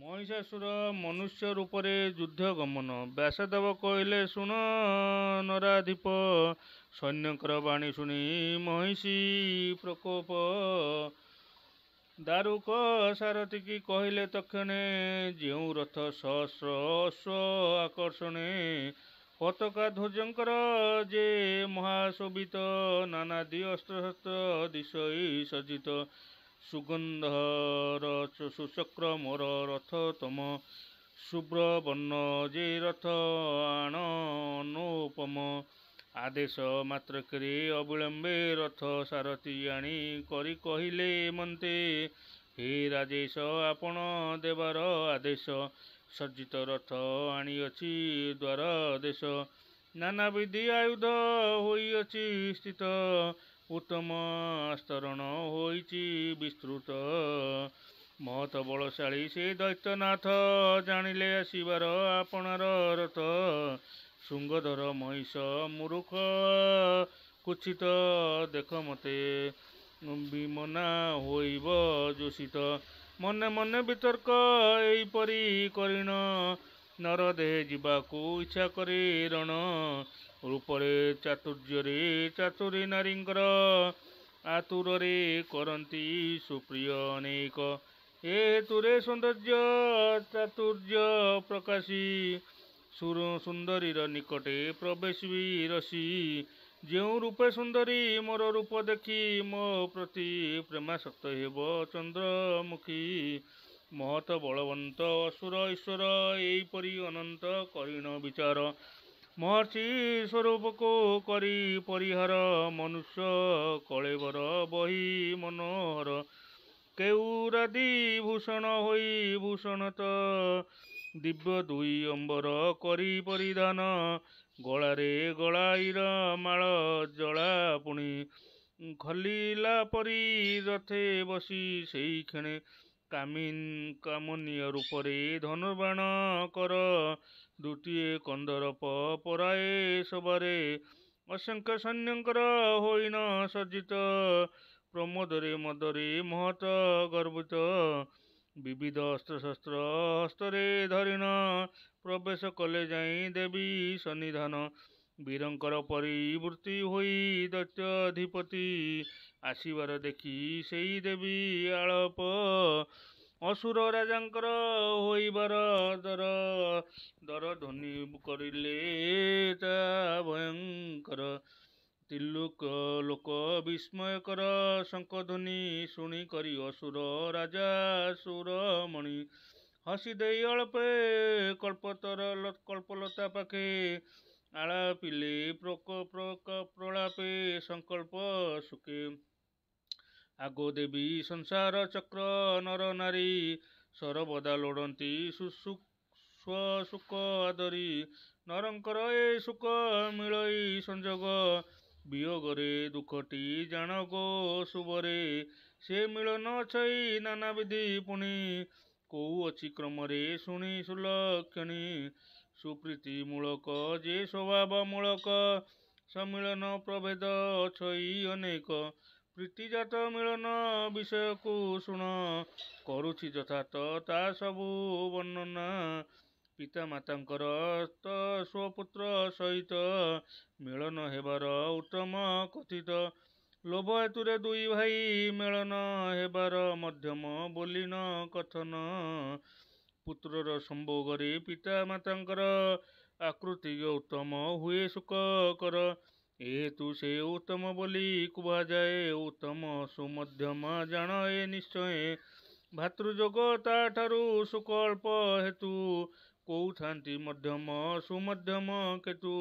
ମହିଷାସୁର ମନୁଷ୍ୟ ରୂପରେ ଯୁଦ୍ଧ ଗମନ ବ୍ୟାସଦେବ କହିଲେ ଶୁଣ ନରାଧିପ ସୈନ୍ୟଙ୍କର ବାଣୀ ଶୁଣି ମହିଷୀ ପ୍ରକୋପ ଦାରୁକ ସାରଥିକି କହିଲେ ତକ୍ଷଣେ ଯେଉଁ ରଥ ସହସ୍ର ଅଶ୍ୱ ଆକର୍ଷଣେ ପତାକା ଧ୍ୱଜଙ୍କର ଯେ ମହାଶୋଭିତ ନାନାଦି ଅସ୍ତ୍ରଶସ୍ତ୍ର ଦିଶଇ ସଜ୍ଜିତ ସୁଗନ୍ଧର ସୁଚକ୍ର ମୋର ରଥ ତମ ଶୁଭ୍ରବର୍ଣ୍ଣ ଯେ ରଥ ଆଣ ଅନୁପମ ଆଦେଶ ମାତ୍ର କରି ଅବିଳମ୍ବେ ରଥ ସାରଥି ଆଣି କରି କହିଲେ ମନ୍ତେ ହେ ରାଜେଶ ଆପଣ ଦେବାର ଆଦେଶ ସଜ୍ଜିତ ରଥ ଆଣିଅଛି ଦ୍ୱାର ଦେଶ ନାନାବିଧି ଆୟୁଧ ହୋଇଅଛି ସ୍ଥିତ ଉତ୍ତମ ଆସ୍ତରଣ ହୋଇଛି ବିସ୍ତୃତ ମହତ ବଳଶାଳୀ ସେ ଦୈତ୍ୟନାଥ ଜାଣିଲେ ଆସିବାର ଆପଣାର ରଥ ଶୃଙ୍ଗଧର ମହିଷ ମୂର୍ଖ କୁଚ୍ଛିତ ଦେଖ ମୋତେ ବିମନା ହୋଇବ ଯୋଷିତ ମନେ ମନେ ବିତର୍କ ଏହିପରି କରିଣ ନରଦେହେ ଯିବାକୁ ଇଚ୍ଛା କରି ରଣ ରୂପରେ ଚାତୁର୍ଯ୍ୟରେ ଚାତୁରୀ ନାରୀଙ୍କର ଆତୁରରେ କରନ୍ତି ସୁପ୍ରିୟ ଅନେକ ଏ ତୁରେ ସୌନ୍ଦର୍ଯ୍ୟ ଚାତୁର୍ଯ୍ୟ ପ୍ରକାଶୀ ସୁନ୍ଦରୀର ନିକଟେ ପ୍ରବେଶ ବି ରସି ଯେଉଁ ରୂପେ ସୁନ୍ଦରୀ ମୋର ରୂପ ଦେଖି ମୋ ପ୍ରତି ସତ ହେବ ଚନ୍ଦ୍ରମୁଖୀ ମହତ ବଳବନ୍ତ ଅସୁର ଈଶ୍ୱର ଏହିପରି ଅନନ୍ତ କରିଣ ବିଚାର ମହର୍ଷି ସ୍ୱରୂପକୁ କରି ପରିହାର ମନୁଷ୍ୟ କଳେବର ବହି ମନୋହର କେଉରାଦି ଭୂଷଣ ହୋଇ ଭୂଷଣ ତ ଦିବ୍ୟ ଦୁଇ ଅମ୍ବର କରି ପରିଧାନ ଗଳାରେ ଗଳାଇର ମାଳ ଜଳା ପୁଣି ଖଲିଲା ପରି ରଥେ ବସି ସେଇ କ୍ଷଣେ କାମିନ କାମନୀୟ ରୂପରେ ଧନୁବାଣ କର ଦ୍ୱିତୀୟ କନ୍ଦରପ ପରାୟ ସବାରେ ଅସଂଖ୍ୟ ସୈନ୍ୟଙ୍କର ହୋଇନ ସଜ୍ଜିତ ପ୍ରମୋଦରେ ମଦରେ ମହତ ଗର୍ବିତ ବିବିଧ ଅସ୍ତ୍ରଶସ୍ତ୍ର ହସ୍ତରେ ଧରିଣ ପ୍ରବେଶ କଲେ ଯାଇ ଦେବୀ ସନ୍ନିଧାନ ବୀରଙ୍କର ପରିବୃତ୍ତି ହୋଇ ଦୈତ୍ୟଧିପତି ଆସିବାର ଦେଖି ସେଇ ଦେବୀ ଆଳପ ଅସୁର ରାଜାଙ୍କର ହୋଇବାର ଦର ଦର ଧ୍ୱନି କରିଲେ ତା ଭୟଙ୍କର ତିଲୁକ ଲୋକ ବିସ୍ମୟକର ଧ୍ୱନି ଶୁଣି କରି ଅସୁର ରାଜା ସୁରମଣି ହସି ଦେଇ ଅଳପେ କଳ୍ପତର କଳ୍ପଲତା ପାଖେ ଆଳାପିଲେ ପ୍ରକ ପ୍ରକ ପ୍ରଳାପେ ସଂକଳ୍ପ ସୁକେ ଆଗୋ ଦେବୀ ସଂସାର ଚକ୍ର ନର ନାରୀ ସର୍ବଦା ଲୋଡ଼ନ୍ତି ସୁଖ ଆଦରି ନରଙ୍କର ଏ ସୁଖ ମିଳଇ ସଂଯୋଗ ବିୟୋଗରେ ଦୁଃଖଟି ଜାଣ ଗୋ ଶୁଭରେ ସେ ମିଳନ ଛଇ ନାନାବିଧି ପୁଣି କେଉଁ ଅଛି କ୍ରମରେ ଶୁଣି ସୁଲକ୍ଷଣୀ ସୁପ୍ରୀତି ମୂଳକ ଯେ ସ୍ୱଭାବ ମୂଳକ ସମ୍ମିଳନ ପ୍ରଭେଦ ଛଇ ଅନେକ ପ୍ରୀତିଜାତ ମିଳନ ବିଷୟକୁ ଶୁଣ କରୁଛି ଯଥାର୍ଥ ତା ସବୁ ବର୍ଣ୍ଣନା ପିତାମାତାଙ୍କର ତ ସ୍ୱପୁତ୍ର ସହିତ ମିଳନ ହେବାର ଉତ୍ତମ କଥିତ ଲୋଭ ହେତୁରେ ଦୁଇ ଭାଇ ମିଳନ ହେବାର ମଧ୍ୟମ ବୋଲି ନ କଥନ ପୁତ୍ରର ସମ୍ଭୋଗରେ ପିତାମାତାଙ୍କର ଆକୃତି ଉତ୍ତମ ହୁଏ ସୁଖକର ଏତୁ ସେ ଉତ୍ତମ ବୋଲି କୁହାଯାଏ ଉତ୍ତମ ସୁମଧ୍ୟମ ଜାଣ ଏ ନିଶ୍ଚୟ ଭାତୃଯୋଗ ଠାରୁ ସୁକଳ୍ପ ହେତୁ କହୁଥାନ୍ତି ମଧ୍ୟମ ସୁମଧ୍ୟମ କେତୁ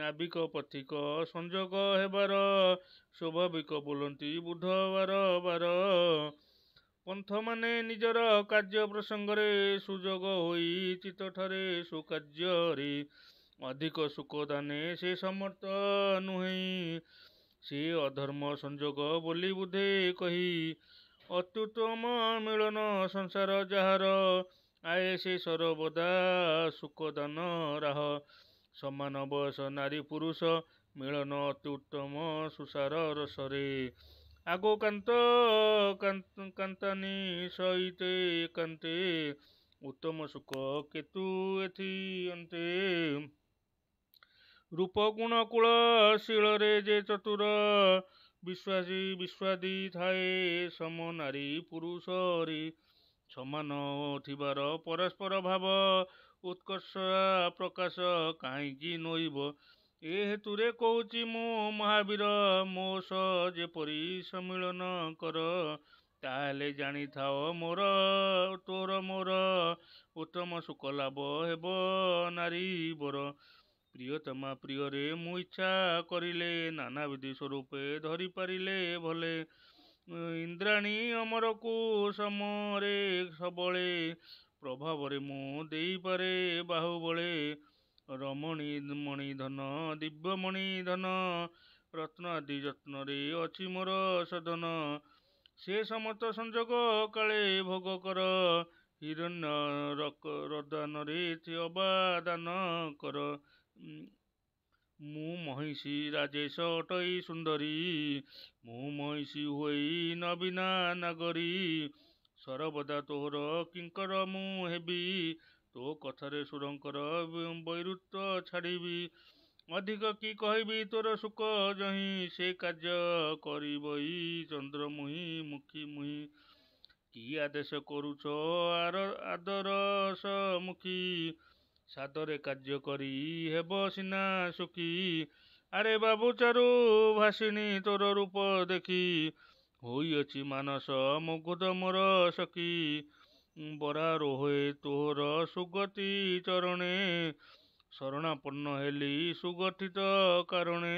ନାବିକ ପଥିକ ସଂଯୋଗ ହେବାର ସ୍ୱାଭାବିକ ବୋଲନ୍ତି ବୁଧବାର ବାର ପନ୍ଥମାନେ ନିଜର କାର୍ଯ୍ୟ ପ୍ରସଙ୍ଗରେ ସୁଯୋଗ ହୋଇ ଚିତ୍ତଠାରେ ସୁକାର୍ଯ୍ୟରେ ଅଧିକ ସୁଖଦାନେ ସେ ସମର୍ଥ ନୁହେଁ ସେ ଅଧର୍ମ ସଂଯୋଗ ବୋଲି ବୁଧେ କହି ଅତ୍ୟୁତ୍ତମ ମିଳନ ସଂସାର ଯାହାର ଆଏ ସେ ସର୍ବଦା ସୁକ ଦାନ ରାହ ସମାନ ବୟସ ନାରୀ ପୁରୁଷ ମିଳନ ଅତ୍ୟୁତ୍ତମ ସୁସାର ରସରେ ଆଗ କାନ୍ତ କାନ୍ତାନୀ ସହିତ କାନ୍ତେ ଉତ୍ତମ ସୁଖ କେତୁ ଏଥି ଅନ୍ତେ ରୂପଗୁଣ କୂଳ ଶୀଳରେ ଯେ ଚତୁର ବିଶ୍ୱାସୀ ବିଶ୍ୱାଦି ଥାଏ ସମ ନାରୀ ପୁରୁଷରେ ସମାନ ଥିବାର ପରସ୍ପର ଭାବ ଉତ୍କର୍ଷ ପ୍ରକାଶ କାହିଁକି ନୋଇବ ଏ ହେତୁରେ କହୁଛି ମୁଁ ମହାବୀର ମୋ ସହ ଯେପରି ସମ୍ମିଳନ କର ତାହେଲେ ଜାଣିଥାଅ ମୋର ତୋର ମୋର ଉତ୍ତମ ସୁଖ ଲାଭ ହେବ ନାରୀ ବର ପ୍ରିୟତମା ପ୍ରିୟରେ ମୁଁ ଇଚ୍ଛା କରିଲେ ନାନାବିଧି ସ୍ୱରୂପେ ଧରିପାରିଲେ ଭଲେ ଇନ୍ଦ୍ରାଣୀ ଅମରକୁ ସମରେ ସବଳେ ପ୍ରଭାବରେ ମୁଁ ଦେଇପାରେ ବାହୁବଳେ ରମଣୀ ମଣି ଧନ ଦିବ୍ୟମଣି ଧନ ରତ୍ନ ଆଦି ଯତ୍ନରେ ଅଛି ମୋର ସଦନ ସେ ସମସ୍ତ ସଂଯୋଗ କାଳେ ଭୋଗ କର ହିରଣ୍ୟ ରଦାନରେ ଅବାଦାନ କର ମୁଁ ମହିଷି ରାଜେଶ ଅଟଇ ସୁନ୍ଦରୀ ମୁଁ ମହିଷି ହୋଇ ନବୀନା ନଗରୀ ସର୍ବଦା ତୋର କିଙ୍କର ମୁଁ ହେବି ତୋ କଥାରେ ସୁରଙ୍କର ବୈରୁତ୍ୱ ଛାଡ଼ିବି ଅଧିକ କି କହିବି ତୋର ସୁଖ ଜହିଁ ସେ କାର୍ଯ୍ୟ କରିବ ଚନ୍ଦ୍ର ମୁହିଁ ମୁଖୀ ମୁହିଁ କି ଆଦେଶ କରୁଛ ଆର ଆଦର ସମୁଖୀ ସାଦରେ କାର୍ଯ୍ୟ କରି ହେବ ସିନା ସୁଖୀ ଆରେ ବାବୁ ଚାରୁ ଭାସିଣୀ ତୋର ରୂପ ଦେଖି ହୋଇଅଛି ମାନସ ମୁଗୁଦ ମୋର ସଖି ବରା ରୋହେ ତୋର ସୁଗତି ଚରଣେ ଶରଣାପନ୍ନ ହେଲି ସୁଗଠିତ କାରଣେ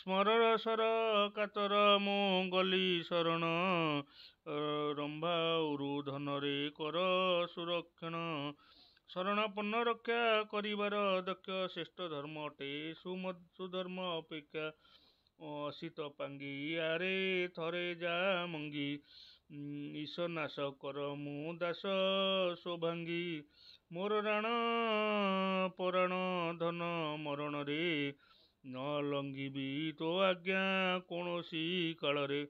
ସ୍ମରର ସର କାତର ମୁଁ ଗଲି ଶରଣ ରମ୍ଭା ଉରୁ ଧନରେ କର ସୁରକ୍ଷଣ ଶରଣାପନ୍ନ ରକ୍ଷା କରିବାର ଦକ୍ଷ ଶ୍ରେଷ୍ଠ ଧର୍ମ ଅଟେ ସୁଧର୍ମ ଅପେକ୍ଷା ଅଶିତ ପାଙ୍ଗି ଆରେ ଥରେ ଯା ମଙ୍ଗି ଈଶ ନାଶ କର ମୁଁ ଦାସ ସୌଭାଙ୍ଗି ମୋର ରାଣ ପରାଣ ଧନ ମରଣରେ ନ ଲଙ୍ଘିବି ତୋ ଆଜ୍ଞା କୌଣସି କାଳରେ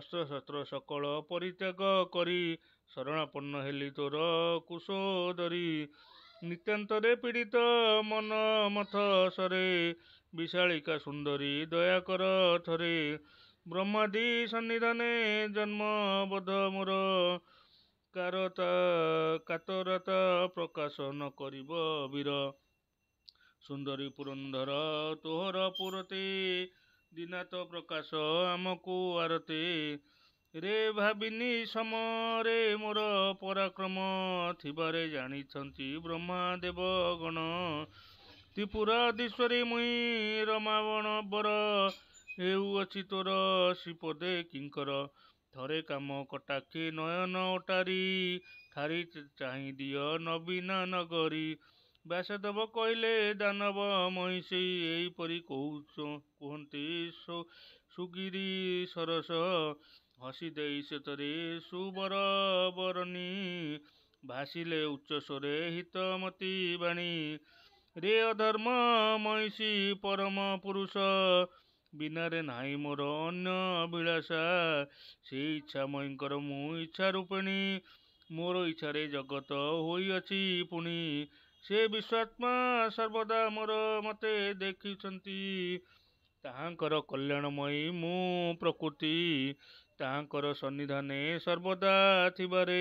ଅସ୍ତ୍ରଶସ୍ତ୍ର ସକଳ ପରିତ୍ୟାଗ କରି ଶରଣାପନ୍ନ ହେଲି ତୋର କୁଶୋଦରୀ ନିତ୍ୟାନ୍ତରେ ପୀଡ଼ିତ ମନ ମଥ ସରେ ବିଶାଳିକା ସୁନ୍ଦରୀ ଦୟାକର ଥରେ ବ୍ରହ୍ମାଦି ସନ୍ନିଧାନେ ଜନ୍ମ ବୋଧ ମୋର କାରତା କାତରତା ପ୍ରକାଶ ନ କରିବ ବୀର ସୁନ୍ଦରୀ ପୁରନ୍ଧର ତୋହର ପୁରତେ ଦିନାତ ପ୍ରକାଶ ଆମକୁ ଆରତେ ରେ ଭାବିନି ସମରେ ମୋର ପରାକ୍ରମ ଥିବାରେ ଜାଣିଛନ୍ତି ବ୍ରହ୍ମା ଦେବ ଗଣ ତ୍ରିପୁର ଦିଶ୍ୱରୀ ମୁଇଁ ରମାବଣ ବର ହେଉ ଅଛି ତୋର ଶ୍ରୀପଦେ କିଙ୍କର ଥରେ କାମ କଟାକେ ନୟନ ଓଟାରି ଠାରି ଚାହିଁ ଦିଅ ନବୀନ ନଗରୀ ବ୍ୟାସଦେବ କହିଲେ ଦାନବ ମଇଁଷି ଏହିପରି କହୁଛ କୁହନ୍ତି ସୁଗିରି ସରସ ହସି ଦେଇ ସେତରେ ସୁବର ବରଣୀ ଭାସିଲେ ଉଚ୍ଚ ସ୍ୱରେ ହିତମତୀ ବାଣୀ ରେ ଅଧର୍ମ ମଇଁଷୀ ପରମ ପୁରୁଷ ବିନାରେ ନାହିଁ ମୋର ଅନ୍ୟ ଅଭିଳାଷା ସେ ଇଚ୍ଛା ମୟଙ୍କର ମୁଁ ଇଚ୍ଛା ରୂପିଣୀ ମୋର ଇଚ୍ଛାରେ ଜଗତ ହୋଇଅଛି ପୁଣି ସେ ବିଶ୍ୱାତ୍ମା ସର୍ବଦା ମୋର ମୋତେ ଦେଖିଛନ୍ତି ତାହାଙ୍କର କଲ୍ୟାଣମୟୀ ମୁଁ ପ୍ରକୃତି ତାଙ୍କର ସନ୍ନିଧାନେ ସର୍ବଦା ଥିବାରେ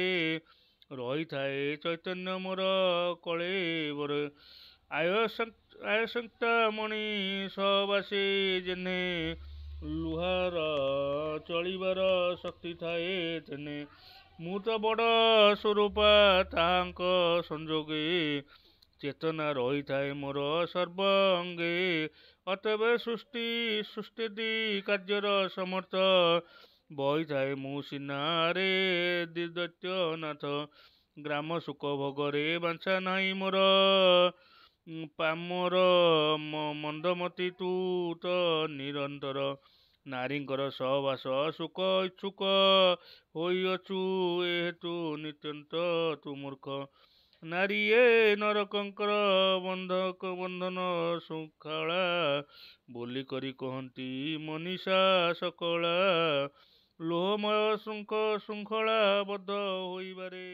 ରହିଥାଏ ଚୈତନ୍ୟ ମୋର କଳେବର ଆୟସଂକ୍ତା ମଣି ସବାସୀ ଯେନେ ଲୁହାର ଚଳିବାର ଶକ୍ତି ଥାଏ ତେନେ ମୁଁ ତ ବଡ଼ ସ୍ୱରୂପ ତାହାଙ୍କ ସଂଯୋଗେ ଚେତନା ରହିଥାଏ ମୋର ସର୍ବଙ୍ଗେ ଅତବେ ସୃଷ୍ଟି ସୃଷ୍ଟି କାର୍ଯ୍ୟର ସମର୍ଥ ବହିଥାଏ ମୁଁ ସିନାରେ ଦିଦ୍ୟନାଥ ଗ୍ରାମ ସୁଖ ଭୋଗରେ ବାଞ୍ଛା ନାହିଁ ମୋର ପାମର ମନ୍ଦମତୀ ତୁ ତ ନିରନ୍ତର ନାରୀଙ୍କର ସହବାସ ସୁଖ ଇଚ୍ଛୁକ ହୋଇଅଛୁ ଏହେତୁ ନିତ୍ୟନ୍ତ ତୁ ମୂର୍ଖ ନାରୀ ଏ ନରକଙ୍କର ବନ୍ଧକ ବନ୍ଧନ ଶୃଙ୍ଖଳା ବୋଲି କରି କହନ୍ତି ମନୀଷା ସକଳା ଲୋହମୟ ଶୃଙ୍ଖ ବଦ୍ଧ ହୋଇପାରେ